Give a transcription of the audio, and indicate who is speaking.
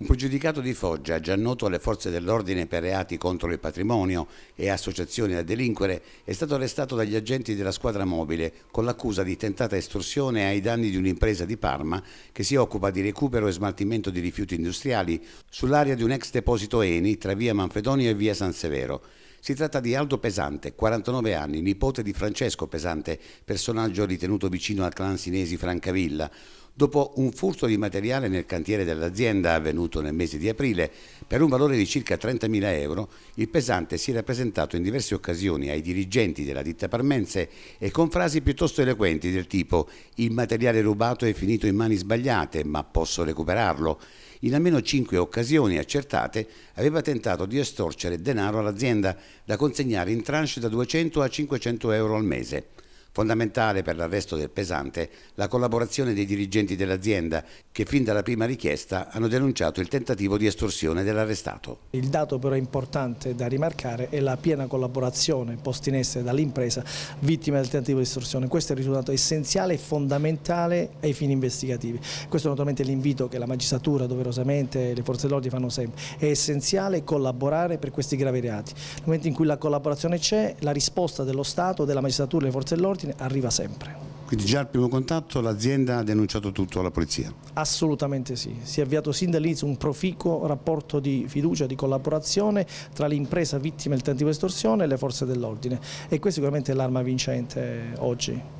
Speaker 1: Un pregiudicato di Foggia, già noto alle forze dell'ordine per reati contro il patrimonio e associazioni a delinquere, è stato arrestato dagli agenti della squadra mobile con l'accusa di tentata estorsione ai danni di un'impresa di Parma che si occupa di recupero e smaltimento di rifiuti industriali sull'area di un ex deposito Eni tra via Manfredonio e via San Severo. Si tratta di Aldo Pesante, 49 anni, nipote di Francesco Pesante, personaggio ritenuto vicino al clan sinesi Francavilla, dopo un furto di materiale nel cantiere dell'azienda avvenuto nel mese di aprile. Per un valore di circa 30.000 euro, il pesante si era presentato in diverse occasioni ai dirigenti della ditta parmense e con frasi piuttosto eloquenti del tipo «il materiale rubato è finito in mani sbagliate, ma posso recuperarlo». In almeno cinque occasioni accertate aveva tentato di estorcere denaro all'azienda da consegnare in tranche da 200 a 500 euro al mese. Fondamentale per l'arresto del pesante la collaborazione dei dirigenti dell'azienda che fin dalla prima richiesta hanno denunciato il tentativo di estorsione dell'arrestato.
Speaker 2: Il dato però importante da rimarcare è la piena collaborazione posta in essere dall'impresa vittima del tentativo di estorsione. Questo è il risultato essenziale e fondamentale ai fini investigativi. Questo è naturalmente l'invito che la magistratura doverosamente e le forze dell'ordine fanno sempre. È essenziale collaborare per questi gravi reati. Nel momento in cui la collaborazione c'è, la risposta dello Stato, della magistratura e delle forze dell'ordine ordine arriva sempre.
Speaker 1: Quindi già al primo contatto l'azienda ha denunciato tutto alla polizia?
Speaker 2: Assolutamente sì, si è avviato sin dall'inizio un proficuo rapporto di fiducia, di collaborazione tra l'impresa vittima del tentativo estorsione e le forze dell'ordine e questa sicuramente è l'arma vincente oggi.